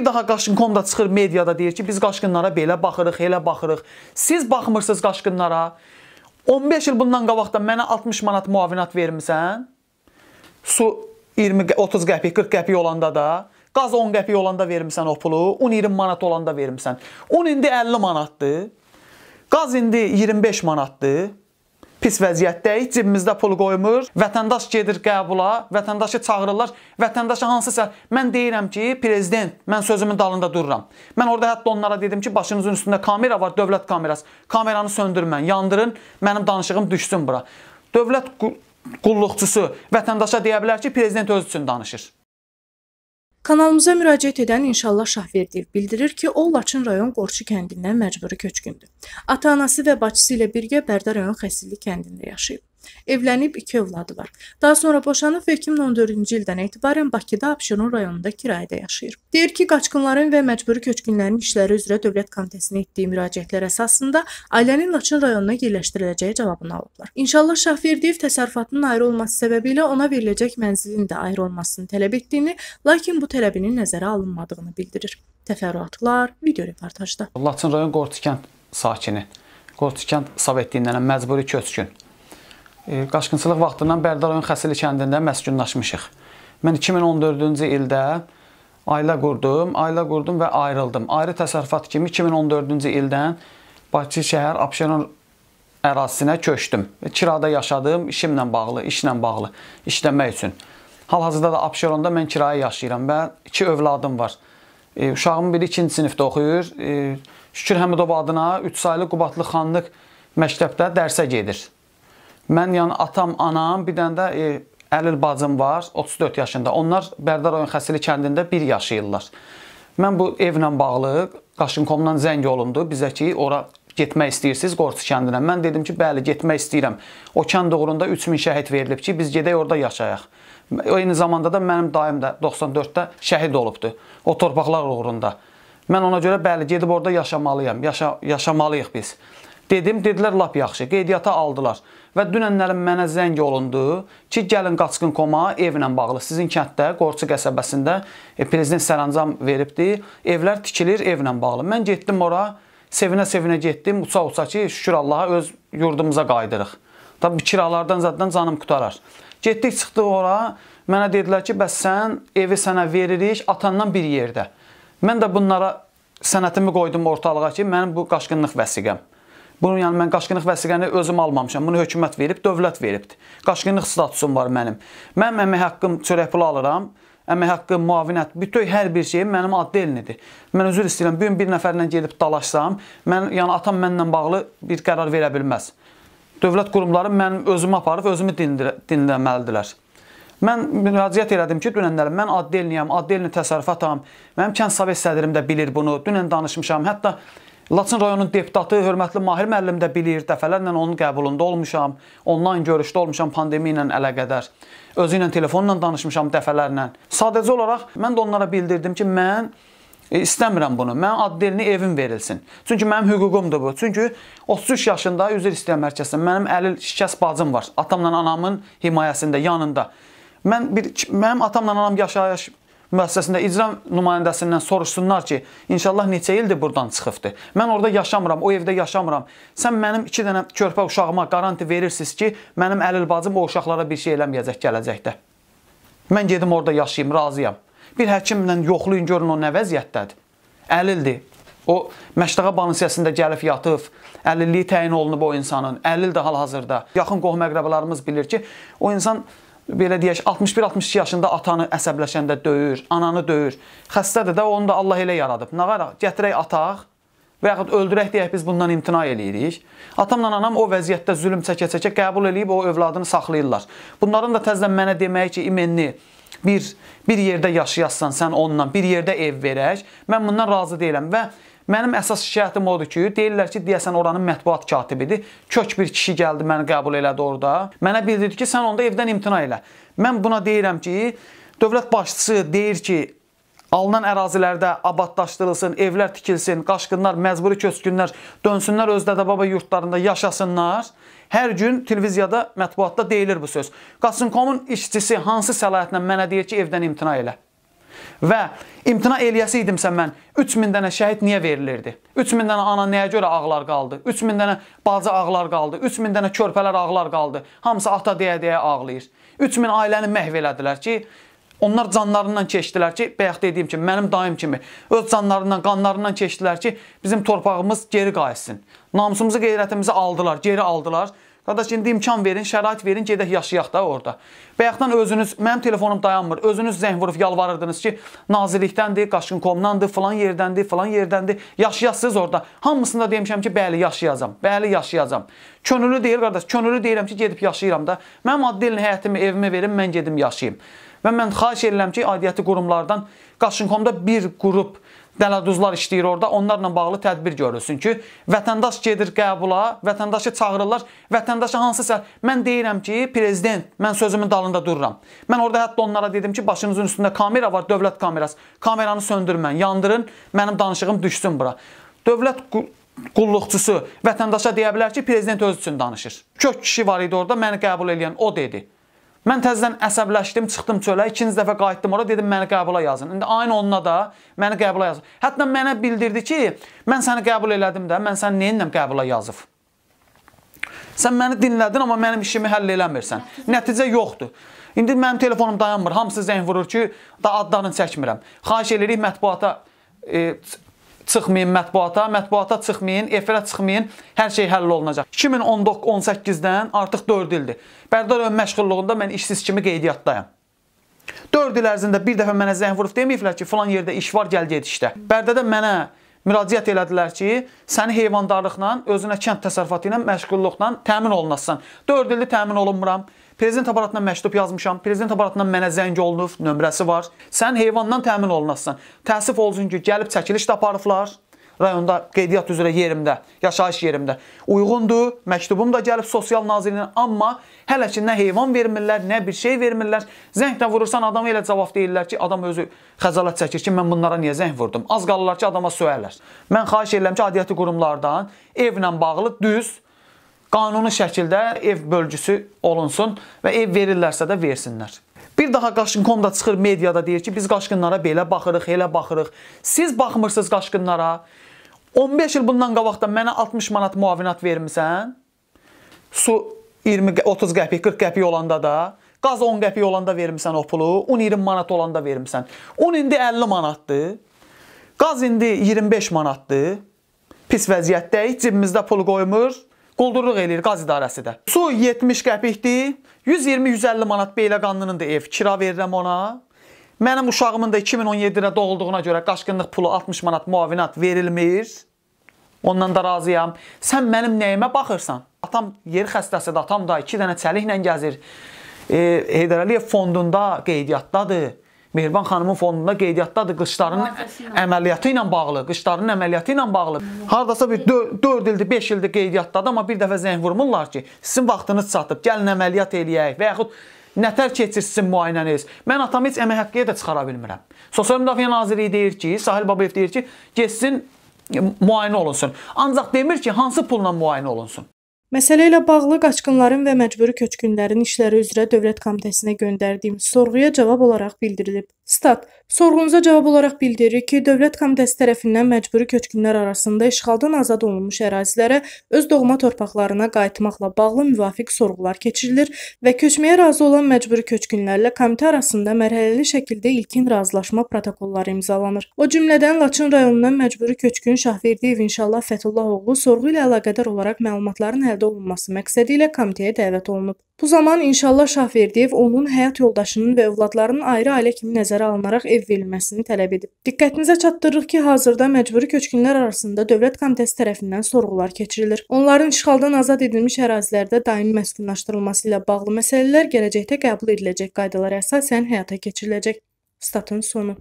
Bir daha Qaşqın.com da çıxır mediada deyir ki, biz qaşqınlara belə baxırıq, elə baxırıq. Siz baxmırsınız qaşqınlara. 15 il bundan qabaqda mənə 60 manat müavinat vermisən. Su 20 30 qəpik, 40 qəpik olanda da, qaz 10 qəpik olanda vermisən o pulu, un 20 manat olanda vermisən. Un indi 50 manatdır. Qaz indi 25 manatdır pis vəziyyətdəyik, cibimizdə pul qoymur. Vətəndaş gedir qəbula, vətəndaşı çağırırlar. Vətəndaşa hansısa mən deyirəm ki, prezident, mən sözümün dalında dururam. Mən orada hətta onlara dedim ki, başınızın üstündə kamera var, dövlət kamerası. Kameranı söndürmən, yandırın, mənim danışığım düşsün bura. Dövlət qulluqçusu vətəndaşa deyə bilər ki, prezident öz üçün danışır. Kanalımıza müraciət edən İnşallah Şahverdiyev bildirir ki, o Laçın rayon Qorçu kəndindən məcburi köçkündür. Ata-anası və bacısı ilə birgə Bərdə rayon Xəsilli kəndində yaşayıb. Evlənib iki övladı var. Daha sonra boşanıb və 2014-cü ildən etibarən Bakıda Abşeron rayonunda kirayədə yaşayır. Deyir ki, qaçqınların və məcburi köçkünlərin işləri üzrə Dövlət Komitəsinə etdiyi müraciətlər əsasında ailənin Laçın rayonuna yerləşdiriləcəyi cavabını alıblar. İnşallah Şahverdiyev təsərrüfatının ayrı olması səbəbi ilə ona veriləcək mənzilin də ayrı olmasını tələb etdiyini, lakin bu tələbinin nəzərə alınmadığını bildirir. Təfərrüatlar video reportajda. Laçın rayon Qorçukənd sakini. Qorçukənd Sovet dinlənən məcburi köçkün. E, qaşqınçılıq vaxtından Bərdar rayon Xəsili kəndində məskunlaşmışıq. Mən 2014-cü ildə ailə qurdum, ailə qurdum və ayrıldım. Ayrı təsərrüfat kimi 2014-cü ildən Bakı şəhər Abşeron ərazisinə köçdüm. Kirada yaşadım, işimlə bağlı, işlə bağlı, işləmək üçün. Hal-hazırda da Abşeronda mən kirayə yaşayıram və iki övladım var. E, uşağımın biri 2-ci sinifdə oxuyur. E, Şükür Həmidov adına 3 saylı Qubatlı xanlıq məktəbdə dərsə gedir. Mən yəni atam, anam, bir dənə də e, Əlil bacım var, 34 yaşında. Onlar Bərdar rayon Xəsili kəndində 1 yaşayırlar. Mən bu evlə bağlı Qaşınkomdan zəng olundu. Bizə ki, ora getmək istəyirsiniz Qorçu kəndinə. Mən dedim ki, bəli, getmək istəyirəm. O kənd uğrunda 3000 şəhid verilib ki, biz gedək orada yaşayaq. Eyni zamanda da mənim daim də 94-də şəhid olubdu. O torpaqlar uğrunda. Mən ona görə bəli, gedib orada yaşamalıyam. Yaşa yaşamalıyıq biz. Dedim, dedilər lap yaxşı, qeydiyyata aldılar. Və dünənlərin mənə zəng olundu ki, gəlin qaçqın koma evlə bağlı sizin kənddə, Qorçu qəsəbəsində e, prezident sərəncam veribdi. Evlər tikilir evlə bağlı. Mən getdim ora, sevinə-sevinə getdim, uça-uça ki, şükür Allaha öz yurdumuza qayıdırıq. Tabii kiralardan zaddan canım qutarar. Getdik, çıxdıq ora, mənə dedilər ki, bəs sən evi sənə veririk atandan bir yerdə. Mən də bunlara sənətimi qoydum ortalığa ki, mənim bu qaçqınlıq vəsiqəm. Bunu yəni mən qaçqınlıq vəsiqəni özüm almamışam. Bunu hökumət verib, dövlət veribdi. Qaçqınlıq statusum var mənim. Mən əmək haqqım çörək pulu alıram. Əmək haqqı, müavinət, bütün hər bir şey mənim adlı elnidir. Mən üzr istəyirəm, bu gün bir nəfərlə gedib dalaşsam, mən yəni atam mənlə bağlı bir qərar verə bilməz. Dövlət qurumları mənim özümü aparıb özümü dinləməlidirlər. Mən müraciət elədim ki, dünənlər mən adlı elniyəm, adlı elni təsərrüfatam. Mənim kənd sovet sədrim də bilir bunu. Dünən danışmışam. Hətta Laçın rayonunun deputatı hörmətli Mahir müəllim də bilir, dəfələrlə onun qəbulunda olmuşam, onlayn görüşdə olmuşam pandemiya ilə əlaqədar. Özü ilə telefonla danışmışam dəfələrlə. Sadəcə olaraq mən də onlara bildirdim ki, mən e, istəmirəm bunu. Mənim addelini evim verilsin. Çünki mənim hüququmdur bu. Çünki 33 yaşında üzr istəyirəm hər kəsdən. Mənim əlil şikəst bacım var. Atamla anamın himayəsində, yanında. Mən bir mənim atamla anam yaşayış müəssisəsində icra nümayəndəsindən soruşsunlar ki, inşallah neçə ildir burdan çıxıbdı. Mən orada yaşamıram, o evdə yaşamıram. Sən mənim 2 dənə körpə uşağıma qaranti verirsiniz ki, mənim əlil bacım o uşaqlara bir şey eləməyəcək gələcəkdə. Mən gedim orada yaşayım, razıyam. Bir həkimlə yoxlayın görün o nə vəziyyətdədir. Əlildir. O məştaqa banisiyasında gəlib yatıb, əlilliyi təyin olunub o insanın. Əlil də hal-hazırda. Yaxın qohum əqrəbələrimiz bilir ki, o insan belə deyək 61-62 yaşında atanı əsəbləşəndə döyür, ananı döyür. Xəstədir də, onu da Allah elə yaradıb. Nə qaraq? Gətirək ataq və yaxud öldürək deyək biz bundan imtina eləyirik. Atamla anam o vəziyyətdə zülm çəkə-çəkə qəbul eləyib o övladını saxlayırlar. Bunların da təzədən mənə deməyi ki, imenni bir bir yerdə yaşayasan sən onunla, bir yerdə ev verək. Mən bundan razı deyiləm və Mənim əsas şikayətim odur ki, deyirlər ki, deyəsən oranın mətbuat katibidir. Kök bir kişi gəldi, məni qəbul elədi orada. Mənə bildirdi ki, sən onda evdən imtina elə. Mən buna deyirəm ki, dövlət başçısı deyir ki, Alınan ərazilərdə abadlaşdırılsın, evlər tikilsin, qaşqınlar, məcburi köçkünlər dönsünlər öz dədə-baba yurtlarında yaşasınlar. Hər gün televiziyada, mətbuatda deyilir bu söz. Qasınkomun işçisi hansı səlahiyyətlə mənə deyir ki, evdən imtina elə? Və imtina eləyəsi idimsə mən 3000 dənə şəhid niyə verilirdi? 3000 dənə ana nəyə görə ağlar qaldı? 3000 dənə bacı ağlar qaldı? 3000 dənə körpələr ağlar qaldı? Hamısı ata deyə-deyə ağlayır. 3000 ailəni məhv elədilər ki, Onlar canlarından keçdilər ki, bayaq dediyim kimi, mənim dayım kimi öz canlarından, qanlarından keçdilər ki, bizim torpağımız geri qayıtsın. Namusumuzu, qeyrətimizi aldılar, geri aldılar. Qardaş, indi imkan verin, şərait verin, gedək yaşayaq da orada. Bayaqdan özünüz, mənim telefonum dayanmır, özünüz zəng vurub yalvarırdınız ki, nazirlikdəndir, qaşqın.com-dandır, filan yerdəndir, filan yerdəndir, yaşayasınız orada. Hamısında demişəm ki, bəli, yaşayacam, bəli, yaşayacam. Könüllü deyil, qardaş, könüllü deyirəm ki, gedib yaşayıram da. Mənim adlı həyatimi, evimi verin, mən gedim yaşayayım. Və mən xahiş edirəm ki, aidiyyəti qurumlardan Qaşınkomda bir qrup dələduzlar işləyir orada. Onlarla bağlı tədbir görülsün ki, vətəndaş gedir qəbula, vətəndaşı çağırırlar. Vətəndaşa hansısa mən deyirəm ki, prezident, mən sözümün dalında dururam. Mən orada hətta onlara dedim ki, başınızın üstündə kamera var, dövlət kamerası. Kameranı söndürmən, yandırın, mənim danışığım düşsün bura. Dövlət qulluqçusu vətəndaşa deyə bilər ki, prezident öz üçün danışır. Kök kişi var idi orada, məni qəbul edən o dedi. Mən təzədən əsəbləşdim, çıxdım çölə, ikinci dəfə qayıtdım ora, dedim məni qəbula yazın. İndi ayın 10-una da məni qəbula yazın. Hətta mənə bildirdi ki, mən səni qəbul elədim də, mən səni neyinlə qəbula yazıb. Sən məni dinlədin, amma mənim işimi həll eləmirsən. Nəticə yoxdur. İndi mənim telefonum dayanmır. Hamısı zəng vurur ki, da adlarını çəkmirəm. Xahiş edirik mətbuata e, Çıxmayın mətbuata, mətbuata çıxmayın, efirə çıxmayın, hər şey həll olunacaq. 2018-dən artıq 4 ildir. Bərdar ön məşğulluğunda mən işsiz kimi qeydiyyatdayam. 4 il ərzində bir dəfə mənə zəng vurub deməyiblər ki, filan yerdə iş var, gəl get işdə. Bərdədə mənə müraciət elədilər ki, səni heyvandarlıqla, özünə kənd təsərrüfatı ilə, məşğulluqla təmin olunasan. 4 ildir təmin olunmuram. Prezident aparatına məktub yazmışam. Prezident aparatından mənə zəng olunub, nömrəsi var. Sən heyvandan təmin olunasan. Təəssüf olsun ki, gəlib çəkiliş də aparıblar rayonda qeydiyyat üzrə yerimdə, yaşayış yerimdə uyğundur. Məktubum da gəlib sosial nazirliyinə, amma hələ ki nə heyvan vermirlər, nə bir şey vermirlər. Zənglə vurursan adama elə cavab deyirlər ki, adam özü xəcalət çəkir ki, mən bunlara niyə zəng vurdum? Az qalırlar ki, adama söyərlər. Mən xahiş edirəm ki, aidiyyəti qurumlardan evlə bağlı düz qanuni şəkildə ev bölgüsü olunsun və ev verirlərsə də versinlər. Bir daha Qaşqın.com-da çıxır mediada deyir ki, biz qaşqınlara belə baxırıq, elə baxırıq. Siz baxmırsınız qaşqınlara. 15 il bundan qabaqda mənə 60 manat müavinat vermisən. Su 20 30 qəpik, 40 qəpik olanda da, qaz 10 qəpik olanda vermisən o pulu, un 20 manat olanda vermisən. Un indi 50 manatdır. Qaz indi 25 manatdır. Pis vəziyyətdəyik, cibimizdə pul qoymur. Quldurluq eləyir qaz idarəsi də. Su 70 qəpikdir. 120-150 manat Beylə qanlının da ev kira verirəm ona. Mənim uşağımın da 2017-də doğulduğuna görə qaşqınlıq pulu 60 manat müavinat verilmir. Ondan da razıyam. Sən mənim nəyimə baxırsan? Atam yer xəstəsidir, atam da 2 dənə çəliklə gəzir. E, Heydər Əliyev fondunda qeydiyyatdadır. Mehriban xanımın fondunda qeydiyyatdadır qışların əməliyyatı ilə bağlı, qışların əməliyyatı ilə bağlı. Hardasa bir 4 ildir, 5 ildir qeydiyyatdadır, amma bir dəfə zəng vurmurlar ki, sizin vaxtınız çatıb, gəlin əməliyyat eləyək və yaxud nətər keçirsin müayinəniz. Mən atam heç əmək haqqıya da çıxara bilmirəm. Sosial Müdafiə Nazirliyi deyir ki, Sahil Babayev deyir ki, getsin e, müayinə olunsun. Ancaq demir ki, hansı pulla müayinə olunsun. Məsələ ilə bağlı qaçqınların və məcburi köçkünlərin işləri üzrə Dövlət Komitəsinə göndərdiyim sorğuya cavab olaraq bildirilib. Stat, sorğunuza cavab olaraq bildirir ki, Dövlət Komitəsi tərəfindən məcburi köçkünlər arasında işğaldan azad olunmuş ərazilərə öz doğma torpaqlarına qayıtmaqla bağlı müvafiq sorğular keçirilir və köçməyə razı olan məcburi köçkünlərlə komitə arasında mərhələli şəkildə ilkin razılaşma protokolları imzalanır. O cümlədən Laçın rayonundan məcburi köçkün Şahverdiyev İnşallah Fətullah oğlu sorğu ilə əlaqədar olaraq məlumatların əldə olunması məqsədi ilə komitəyə dəvət olunub. Bu zaman İnşallah Şahverdiyev onun həyat yoldaşının və övladlarının ayrı ailə kimi nəzərdə nəzərə alınaraq ev verilməsini tələb edib. Diqqətinizə çatdırırıq ki, hazırda məcburi köçkünlər arasında Dövlət Komitəsi tərəfindən sorğular keçirilir. Onların işğaldan azad edilmiş ərazilərdə daimi məskunlaşdırılması ilə bağlı məsələlər gələcəkdə qəbul ediləcək qaydalara əsasən həyata keçiriləcək. Statın sonu.